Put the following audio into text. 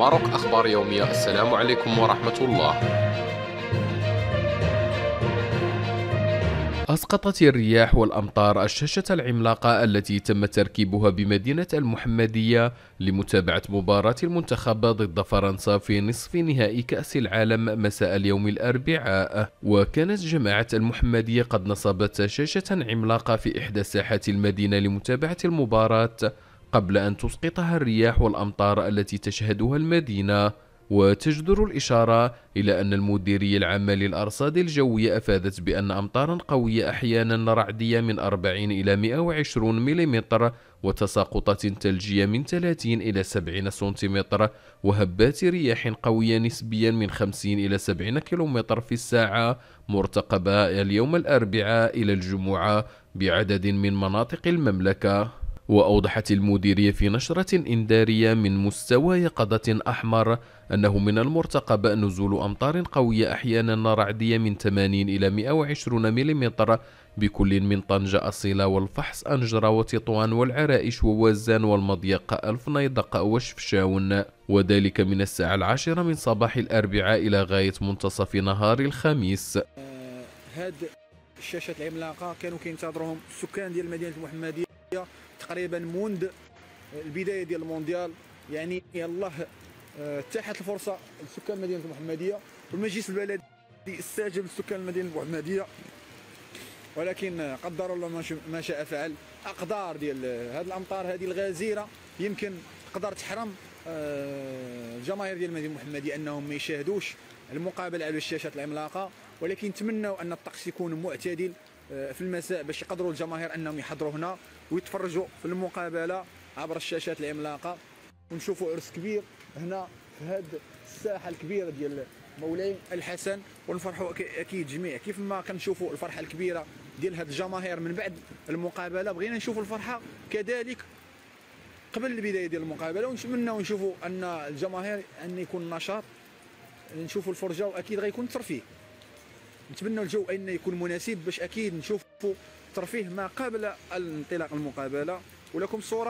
ماروك أخبار يومية السلام عليكم ورحمة الله أسقطت الرياح والأمطار الشاشة العملاقة التي تم تركيبها بمدينة المحمدية لمتابعة مباراة المنتخب ضد فرنسا في نصف نهائي كأس العالم مساء اليوم الأربعاء وكانت جماعة المحمدية قد نصبت شاشة عملاقة في إحدى ساحات المدينة لمتابعة المباراة قبل أن تسقطها الرياح والأمطار التي تشهدها المدينة وتجدر الإشارة إلى أن المديرية العامة للأرصاد الجوية أفادت بأن أمطارا قوية أحيانا رعدية من 40 إلى 120 ملم وتساقطات ثلجية من 30 إلى 70 سنتيمتر وهبات رياح قوية نسبيا من 50 إلى 70 كيلومتر في الساعة مرتقبة اليوم الأربعاء إلى الجمعة بعدد من مناطق المملكة وأوضحت المديرية في نشرة إنذارية من مستوى يقظة أحمر أنه من المرتقب نزول أمطار قوية أحيانا رعدية من 80 إلى 120 ملم بكل من طنجة أصيلة والفحص أنجرة وتطوان والعرائش ووزان والمضيق الفنيدق وشفشاون وذلك من الساعة العاشرة من صباح الأربعاء إلى غاية منتصف نهار الخميس آه، هاد الشاشات العملاقه كانوا كينتظروهم السكان ديال مدينه المحمديه تقريبا منذ البدايه ديال المونديال يعني يلاه اتاحت الفرصه لسكان مدينه المحمديه والمجلس البلدي استجاب لسكان مدينه المحمديه ولكن قدر الله ما شاء فعل اقدار ديال هذه الامطار هذه الغزيره يمكن تقدر تحرم آه، الجماهير ديال المدينه المحمديه انهم ما يشاهدوش المقابله على الشاشات العملاقه ولكن نتمنوا ان الطقس يكون معتدل آه، في المساء باش يقدروا الجماهير انهم يحضروا هنا ويتفرجوا في المقابله عبر الشاشات العملاقه ونشوفوا عرس كبير هنا في هذه الساحه الكبيره ديال مولاي الحسن ونفرحوا اكيد جميع كيف ما كنشوفوا الفرحه الكبيره ديال هاد الجماهير من بعد المقابله بغينا نشوفوا الفرحه كذلك قبل البدايه ديال المقابله ونتمنى نشوفوا ان الجماهير ان يكون نشاط نشوفوا الفرجه واكيد غيكون ترفيه نتمنوا الجو ان يكون مناسب باش اكيد نشوفوا ترفيه ما قبل الانطلاق المقابله ولكم صوره